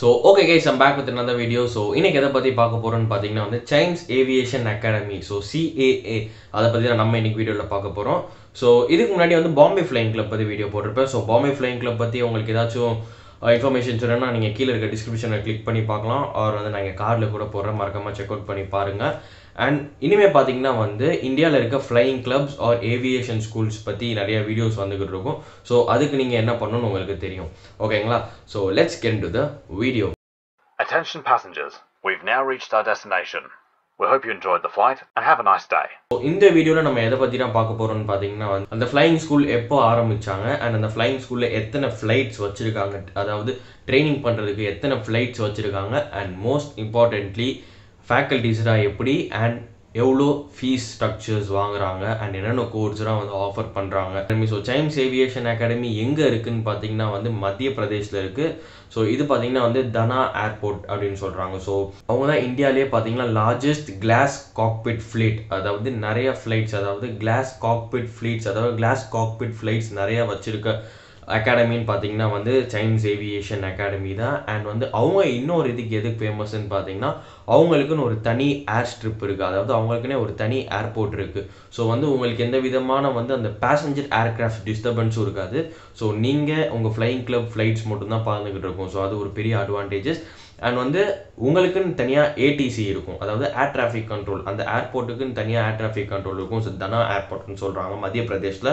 So okay guys am back with அந்த video so இன்றைக்கி எதை பற்றி பார்க்க போகிறோன்னு பார்த்தீங்கன்னா வந்து science aviation academy so CAA அதை பற்றி தான் நம்ம இன்றைக்கி வீடியோவில் பார்க்க போகிறோம் ஸோ இதுக்கு முன்னாடி வந்து பாம்பே ஃப்ளைங் கிளப் பற்றி வீடியோ போட்டிருப்பேன் ஸோ பாம்பே ஃப்ளைங் கிளப் பற்றி உங்களுக்கு ஏதாச்சும் இன்ஃபர்மேஷன் சொல்லணும்னா நீங்கள் கீழே இருக்க டிஸ்கிரிப்ஷனில் கிளிக் பண்ணி பார்க்கலாம் அவர் வந்து நாங்கள் காரில் கூட போடுற மறக்காமல் செக் அவுட் பண்ணி பாருங்கள் அண்ட் இனிமேல் பார்த்தீங்கன்னா வந்து இந்தியாவில் இருக்க flying clubs or aviation schools பற்றி நிறைய வீடியோஸ் வந்துக்கிட்டு இருக்கும் ஸோ அதுக்கு நீங்கள் என்ன பண்ணணும்னு உங்களுக்கு தெரியும் ஓகேங்களா so let's get to the video attention passengers we've now reached our destination. We hope you enjoyed the flight and have a nice day. இந்த வீடியோவில் நம்ம எதை பத்தி தான் பார்க்க போறோம்னு பார்த்தீங்கன்னா வந்து அந்த ஃப்ளைங் ஸ்கூல் எப்போ ஆரம்பித்தாங்க அண்ட் அந்த ஃப்ளைங் ஸ்கூலில் எத்தனை ஃப்ளைட்ஸ் வச்சுருக்காங்க அதாவது ட்ரைனிங் பண்ணுறதுக்கு எத்தனை ஃப்ளைட்ஸ் வச்சுருக்காங்க அண்ட் மோஸ்ட் இம்பார்ட்டன்ட்லி ஃபேக்கல்டிஸ்டாக எப்படி அண்ட் எவ்வளோ ஃபீஸ் ஸ்ட்ரக்சர்ஸ் வாங்குறாங்க அண்ட் என்னென்ன கோர்ஸ்லாம் வந்து ஆஃபர் பண்ணுறாங்க ஸோ சைம்ஸ் ஏவியேஷன் அகாடமி எங்கே இருக்குதுன்னு பார்த்தீங்கன்னா வந்து மத்திய பிரதேஷில் இருக்குது ஸோ இது பார்த்தீங்கன்னா வந்து தனா ஏர்போர்ட் அப்படின்னு சொல்கிறாங்க ஸோ அவங்க தான் இந்தியாவிலே பார்த்தீங்கன்னா லார்ஜஸ்ட் கிளாஸ் காக்பிட் ஃப்ளீட் அதாவது நிறைய ஃப்ளைட்ஸ் அதாவது கிளாஸ் காக்பிட் ஃப்ளைட்ஸ் அதாவது கிளாஸ் காக்பிட் ஃப்ளைட்ஸ் நிறையா வச்சுருக்க அகாடமின்னு பார்த்தீங்கன்னா வந்து சைன்ஸ் ஏவியேஷன் அகாடமி தான் அண்ட் வந்து அவங்க இன்னொரு இதுக்கு எதுக்கு ஃபேமஸ்ன்னு பார்த்தீங்கன்னா அவங்களுக்குன்னு ஒரு தனி ஏர் ஸ்ட்ரிப் இருக்குது அதாவது அவங்களுக்குன்னே ஒரு தனி ஏர்போர்ட் இருக்குது ஸோ வந்து உங்களுக்கு எந்த விதமான வந்து அந்த பேசஞ்சர் ஏர்கிராஃப்ட் டிஸ்டர்பன்ஸும் இருக்காது ஸோ நீங்கள் உங்கள் ஃப்ளைங் கிளப் ஃப்ளைட்ஸ் மட்டும்தான் பார்த்துக்கிட்டு இருக்கும் ஸோ அது ஒரு பெரிய அட்வான்டேஜஸ் அண்ட் வந்து உங்களுக்குன்னு தனியாக ஏடிசி இருக்கும் அதாவது ஏர் டிராஃபிக் கண்ட்ரோல் அந்த ஏர்போர்ட்டுக்குன்னு தனியாக ஏர் டிராஃபிக் கண்ட்ரோல் இருக்கும் ஸோ தனா ஏர்போர்ட்னு சொல்கிறாங்க மத்திய பிரதேஷில்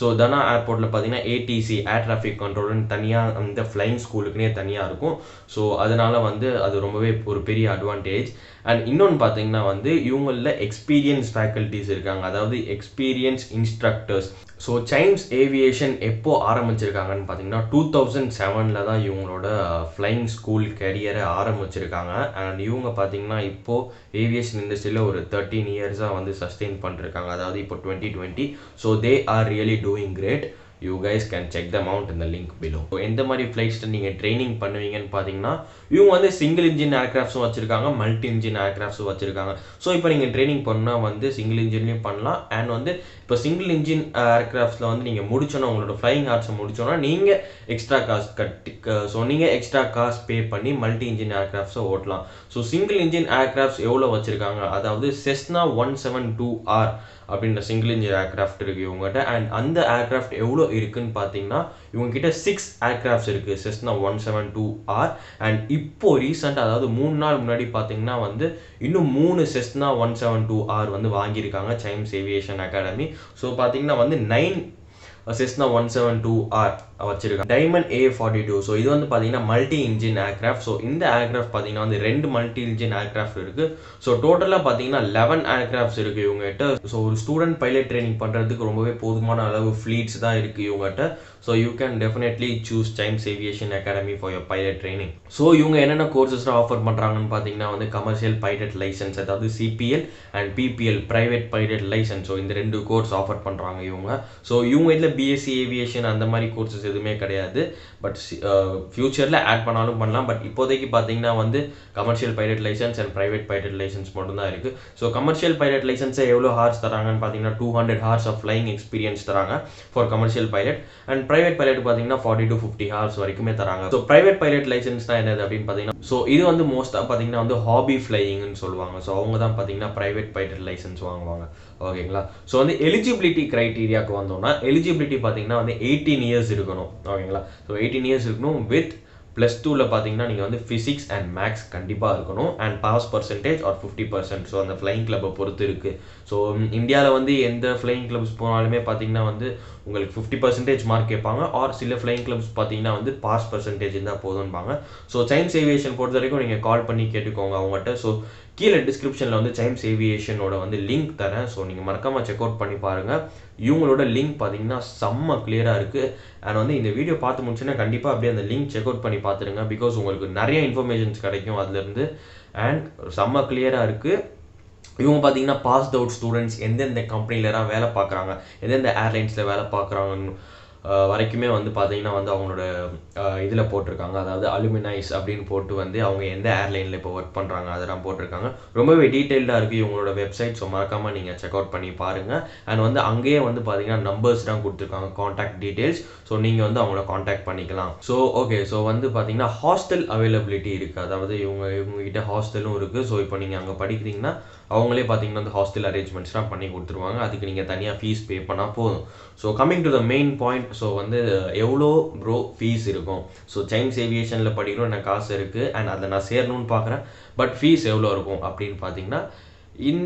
ஸோ தனா ஏர்போர்ட்டில் பார்த்தீங்கன்னா ஏடிசி ஏர் டிராஃபிக் கண்ட்ரோல்னு தனியாக அந்த ஃப்ளைங் ஸ்கூலுக்குனே தனியாக இருக்கும் ஸோ அதனால் வந்து அது ரொம்பவே ஒரு பெரிய அட்வான்டேஜ் அண்ட் இன்னொன்று பார்த்தீங்கன்னா வந்து இவங்களில் எக்ஸ்பீரியன்ஸ் ஃபேக்கல்ட்டிஸ் இருக்காங்க அதாவது experience instructors so Chimes aviation எப்போ ஆரம்பிச்சிருக்காங்கன்னு பார்த்தீங்கன்னா டூ தௌசண்ட் செவனில் தான் இவங்களோட ஃப்ளைங் ஸ்கூல் கரியரை ஆரம்பிச்சிருக்காங்க இருக்காங்க அண்ட் இவங்க பார்த்தீங்கன்னா இப்போது ஏவியேஷன் இண்டஸ்ட்ரியில் ஒரு தேர்ட்டீன் இயர்ஸாக வந்து சஸ்டெயின் பண்ணிருக்காங்க அதாவது இப்போ twenty twenty so they are really doing great you guys can check the amount இந்த லிங்க் பிலோ ஸோ எந்த மாதிரி ஃப்ளைட்ஸில் நீங்கள் ட்ரைனிங் பண்ணுவீங்கன்னு பார்த்தீங்கன்னா இவங்க வந்து சிங்கிள் இன்ஜின் ஏர்க்ராஃப்ட்ஸும் வச்சுருக்காங்க மல்டி இன்ஜின் ஏர்க்ராஃப்ட்ஸும் வச்சுருக்காங்க ஸோ இப்போ நீங்கள் ட்ரைனிங் பண்ணால் வந்து சிங்கிள் இன்ஜின்லேயும் பண்ணலாம் அண்ட் வந்து இப்போ சிங்கிள் இன்ஜின் ஏர்க்ராஃப்ட்ஸில் வந்து நீங்கள் முடிச்சோன்னா உங்களோட ஃப்ளைங் ஆர்ட்ஸை முடிச்சோன்னா நீங்கள் எக்ஸ்ட்ரா காசு கட்டி ஸோ நீங்கள் எக்ஸ்ட்ரா காசு பே பண்ணி மல்டி இன்ஜின் ஏர்க்ராஃப்ட்ஸை ஓட்டலாம் ஸோ சிங்கிள் இன்ஜின் ஏர்க்ராஃப்ட்ஸ் எவ்வளோ வச்சுருக்காங்க அதாவது Cessna one seven two R அப்படின்ற சிங்கிள் இன்ஜின் ஏர்க்ராஃப்ட் இருக்குது இவங்ககிட்ட அண்ட் அந்த ஏர்க்ராஃப்ட் எவ்வளோ இருக்குன்னு பார்த்தீங்கன்னா இவங்ககிட்ட சிக்ஸ் ஏர்க்ராஃப்ட்ஸ் இருக்குது Cessna one seven two R and இப்போது ரீசெண்டாக அதாவது மூணு நாள் முன்னாடி பார்த்தீங்கன்னா வந்து இன்னும் மூணு Cessna one seven two R வந்து வாங்கியிருக்காங்க சைம்ஸ் ஏவியேஷன் அகாடமி ஸோ பார்த்தீங்கன்னா வந்து nine Cessna one seven two R வச்சிருக்காங்க Diamond A forty two so இது வந்து பார்த்தீங்கன்னா மல்டி இன்ஜின் ஏர்க்ராஃப்ட் ஸோ இந்த ஏர்க்ராஃப்ட் பார்த்தீங்கன்னா வந்து ரெண்டு மல்டி இன்ஜின் ஏர்க்ராஃப்ட் இருக்கு ஸோ டோட்டலாக பார்த்தீங்கன்னா லெவன் ஏர்க்ராஃப்ட்ஸ் இருக்கு இவங்ககிட்ட ஸோ ஒரு ஸ்டூடெண்ட் பைலட் ட்ரைனிங் பண்ணுறதுக்கு ரொம்பவே போதுமான அளவு ஃப்ளீட்ஸ் தான் இருக்கு இவங்ககிட்ட so you can definitely choose Chimes aviation academy for your pilot training so இவங்க என்னென்ன கோர்சஸ்லாம் ஆஃபர் பண்ணுறாங்கன்னு பார்த்தீங்கன்னா வந்து கமர்ஷியல் பைலட் லைசன்ஸ் அதாவது CPL and PPL private pilot licence so இந்த ரெண்டு கோர்ஸ் ஆஃபர் பண்ணுறாங்க இவங்க ஸோ இவங்க இதில் பிஎஸ்சி ஏவியேஷன் அந்த மாதிரி கோர்சஸ் எதுவுமே கிடையாது பட் ஃப்யூச்சரில் ஆட் பண்ணாலும் பண்ணலாம் பட் இப்போதைக்கு பார்த்தீங்கன்னா வந்து commercial pilot licence and private pilot licence மட்டும்தான் இருக்குது ஸோ கமர்ஷியல் பைலட் லைசன்ஸை எவ்வளோ ஹார்ஸ் தராங்கன்னு பார்த்தீங்கன்னா two hundred hours of flying experience தராங்க for commercial pilot and private pilot பார்த்தீங்கன்னா ஃபார்ட்டி டு ஃபிஃப்டி ஹார்ஸ் வரைக்குமே தராங்க ஸோ ப்ரைவேட் பைலட் லைசன்ஸ் தான் என்னது அப்படின்னு பார்த்தீங்கன்னா ஸோ இது வந்து மோஸ்ட்டாக பார்த்தீங்கன்னா வந்து ஹாபி ஃப்ளையிங்னு சொல்லுவாங்க ஸோ அவங்க தான் பார்த்தீங்கன்னா ப்ரைவேட் பைலட் லைசன்ஸ் வாங்குவாங்க ஓகேங்களா ஸோ வந்து எலிஜிபிலிட்டி க்ரைட்டீரியாவுக்கு வந்தோம்னா எலிஜிபிலிட்டி பார்த்தீங்கன்னா வந்து எயிட்டீன் இயர்ஸ் இருக்கும் இருக்கணும் ஓகேங்களா ஸோ எயிட்டீன் இயர்ஸ் இருக்கணும் வித் ப்ளஸ் டூவில் பார்த்தீங்கன்னா நீங்கள் வந்து ஃபிசிக்ஸ் அண்ட் மேக்ஸ் கண்டிப்பாக இருக்கணும் and pass percentage or fifty percent so அந்த ஃப்ளைங் கிளப்பை பொறுத்து இருக்குது ஸோ இந்தியாவில் வந்து எந்த ஃப்ளைங் கிளப்ஸ் போனாலுமே பார்த்தீங்கன்னா வந்து உங்களுக்கு ஃபிஃப்டி பர்சன்டேஜ் மார்க் கேட்பாங்க ஆர் சில ஃப்ளைங் கிளப்ஸ் பார்த்தீங்கன்னா வந்து பாஸ் பர்சன்டேஜ் இருந்தால் போதும்பாங்க ஸோ சயின்ஸ் ஏவியேஷன் பொறுத்த வரைக்கும் நீங்கள் கால் பண்ணி கேட்டுக்கோங்க அவங்ககிட்ட ஸோ கீழே டிஸ்கிரிப்ஷனில் வந்து சைம்ஸ் ஏவியேஷனோட வந்து லிங்க் தரேன் ஸோ நீங்கள் மறக்காமல் செக் அவுட் பண்ணி பாருங்கள் இவங்களோட லிங்க் பார்த்தீங்கன்னா செம்ம கிளியராக இருக்குது அண்ட் வந்து இந்த வீடியோ பார்த்து முடிச்சுன்னா கண்டிப்பாக அப்படியே அந்த லிங்க் செக் அவுட் பண்ணி பார்த்துருங்க பிகாஸ் உங்களுக்கு நிறைய இன்ஃபர்மேஷன்ஸ் கிடைக்கும் அதுலேருந்து அண்ட் செம்ம கிளியராக இருக்குது இவங்க பார்த்தீங்கன்னா பாஸ்ட் அவுட் ஸ்டூடெண்ட்ஸ் எந்தெந்த கம்பெனிலலாம் வேலை பார்க்குறாங்க எந்தெந்த ஏர்லைன்ஸில் வேலை பார்க்குறாங்கன்னு வரைக்குமே வந்து பார்த்தீங்கன்னா வந்து அவங்களோட இதில் போட்டிருக்காங்க அதாவது அலுமினைஸ் அப்படின்னு போட்டு வந்து அவங்க எந்த ஏர்லைனில் இப்போ ஒர்க் பண்ணுறாங்க அதெல்லாம் போட்டிருக்காங்க ரொம்பவே டீட்டெயில்டாக இருக்குது இவங்களோட வெப்சைட் ஸோ மறக்காமல் நீங்கள் செக் அவுட் பண்ணி பாருங்கள் அண்ட் வந்து அங்கேயே வந்து பார்த்தீங்கன்னா நம்பர்ஸ் தான் கொடுத்துருக்காங்க காண்டாக்ட் டீட்டெயில்ஸ் ஸோ நீங்கள் வந்து அவங்கள காண்டாக்ட் பண்ணிக்கலாம் ஸோ ஓகே ஸோ வந்து பார்த்தீங்கன்னா ஹாஸ்டல் அவைலபிலிட்டி இருக்குது அதாவது இவங்க இவங்ககிட்ட ஹாஸ்டலும் இருக்குது ஸோ இப்போ நீங்கள் அங்கே படிக்கிறீங்கன்னா அவங்களே பார்த்தீங்கன்னா வந்து ஹாஸ்டல் அரேஞ்ச்மெண்ட்ஸ்லாம் பண்ணி கொடுத்துருவாங்க அதுக்கு நீங்கள் தனியாக ஃபீஸ் பே பண்ணால் போதும் so coming to the main point so வந்து எவ்வளோ ப்ரோ ஃபீஸ் இருக்கும் ஸோ சைன்ஸ் ஏவியேஷனில் படிக்கணும் எனக்கு காசு இருக்குது அண்ட் அதை நான் சேரணும்னு பார்க்குறேன் பட் ஃபீஸ் எவ்வளோ இருக்கும் அப்படின்னு பார்த்தீங்கன்னா இன்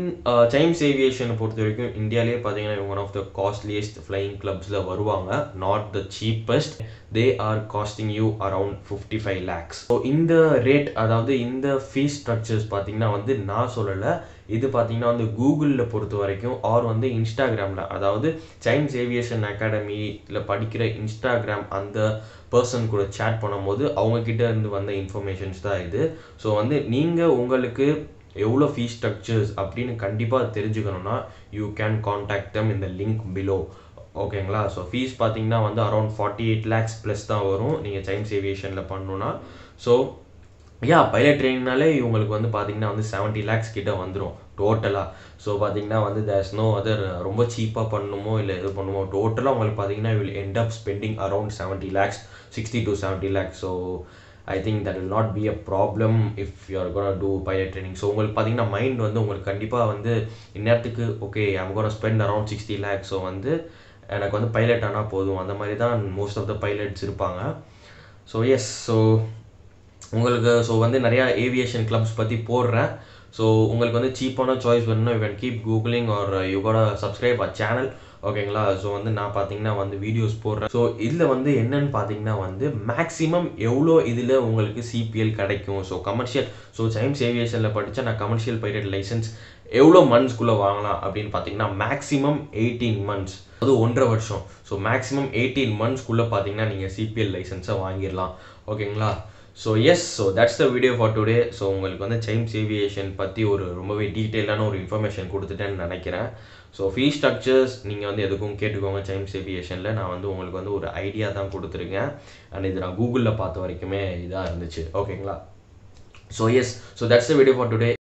சைம்ஸ் ஏவியேஷனை பொறுத்த வரைக்கும் இந்தியாவிலே பார்த்தீங்கன்னா one of the costliest flying கிளப்ஸில் வருவாங்க not the cheapest they are costing you around fifty five lakhs so இந்த ரேட் அதாவது இந்த ஃபீஸ் ஸ்ட்ரக்சர்ஸ் பார்த்தீங்கன்னா வந்து நான் சொல்லலை இது பார்த்தீங்கன்னா வந்து கூகுளில் பொறுத்த வரைக்கும் ஆர் வந்து இன்ஸ்டாகிராமில் அதாவது சைன்ஸ் ஏவியேஷன் அகாடமியில் படிக்கிற இன்ஸ்டாகிராம் அந்த பர்சன் கூட சேட் பண்ணும்போது அவங்கக்கிட்ட இருந்து வந்த இன்ஃபர்மேஷன்ஸ் தான் இது ஸோ வந்து நீங்கள் உங்களுக்கு எவ்வளோ ஃபீஸ் ஸ்ட்ரக்சர்ஸ் அப்படின்னு கண்டிப்பாக தெரிஞ்சுக்கணும்னா யூ கேன் காண்டாக்ட் தம் இந்த லிங்க் பிலோ ஓகேங்களா ஸோ ஃபீஸ் பார்த்தீங்கன்னா வந்து around forty eight lakhs plus தான் வரும் நீங்கள் சைன்ஸ் ஏவியேஷனில் பண்ணணுன்னா ஸோ யா பைலட் ட்ரைனிங்னாலே இவங்களுக்கு வந்து பார்த்திங்கன்னா வந்து செவன்ட்டி லேக்ஸ் கிட்ட வந்துடும் டோட்டலாக ஸோ பார்த்திங்கன்னா வந்து தேர்ஸ் நோ அதர் ரொம்ப சீப்பாக பண்ணணுமோ இல்லை இது பண்ணுமோ டோட்டலாக உங்களுக்கு பார்த்திங்கன்னா will end up spending around seventy lakhs sixty to seventy lakhs so I think that will not be a problem if you are gonna do pilot training so உங்களுக்கு பார்த்தீங்கன்னா மைண்ட் வந்து உங்களுக்கு கண்டிப்பாக வந்து இந்நேரத்துக்கு okay I'm gonna spend around sixty lakhs so வந்து எனக்கு வந்து பைலட் ஆனால் போதும் அந்த மாதிரி தான் மோஸ்ட் ஆஃப் த பைலட்ஸ் இருப்பாங்க ஸோ எஸ் ஸோ உங்களுக்கு ஸோ வந்து நிறையா ஏவியேஷன் கிளப்ஸ் பற்றி போடுறேன் ஸோ உங்களுக்கு வந்து சீப்பான சாய்ஸ் வேணும்னா you can keep googling or you could subscribe a channel ஓகேங்களா ஸோ வந்து நான் பார்த்தீங்கன்னா வந்து வீடியோஸ் போடுறேன் ஸோ இதில் வந்து என்னன்னு பார்த்தீங்கன்னா வந்து மேக்ஸிமம் எவ்வளோ இதில் உங்களுக்கு சிபிஎல் கிடைக்கும் ஸோ கமர்ஷியல் ஸோ சைம்ஸ் ஏவியேஷனில் படித்தா நான் கமர்ஷியல் பைலட் லைசன்ஸ் எவ்வளோ மந்த்ஸ்க்குள்ளே வாங்கலாம் அப்படின்னு பார்த்தீங்கன்னா மேக்ஸிமம் எயிட்டீன் மந்த்ஸ் அது ஒன்றரை வருஷம் ஸோ மேக்ஸிமம் எயிட்டீன் மந்த்ஸ்க்குள்ளே பார்த்தீங்கன்னா நீங்கள் சிபிஎல் லைசன்ஸை வாங்கிடலாம் ஓகேங்களா so yes so that's the video for today so உங்களுக்கு வந்து சைம்ஸ் ஏவியேஷன் பற்றி ஒரு ரொம்பவே டீட்டெயிலான ஒரு இன்ஃபர்மேஷன் கொடுத்துட்டேன்னு நினைக்கிறேன் ஸோ ஃபீ ஸ்ட்ரக்சர்ஸ் நீங்கள் வந்து எதுக்கும் கேட்டுக்கோங்க சைம்ஸ் ஏவியேஷனில் நான் வந்து உங்களுக்கு வந்து ஒரு ஐடியா தான் கொடுத்துருக்கேன் அண்ட் இது நான் கூகுளில் பார்த்த வரைக்குமே இதாக இருந்துச்சு ஓகேங்களா so yes so that's the video for today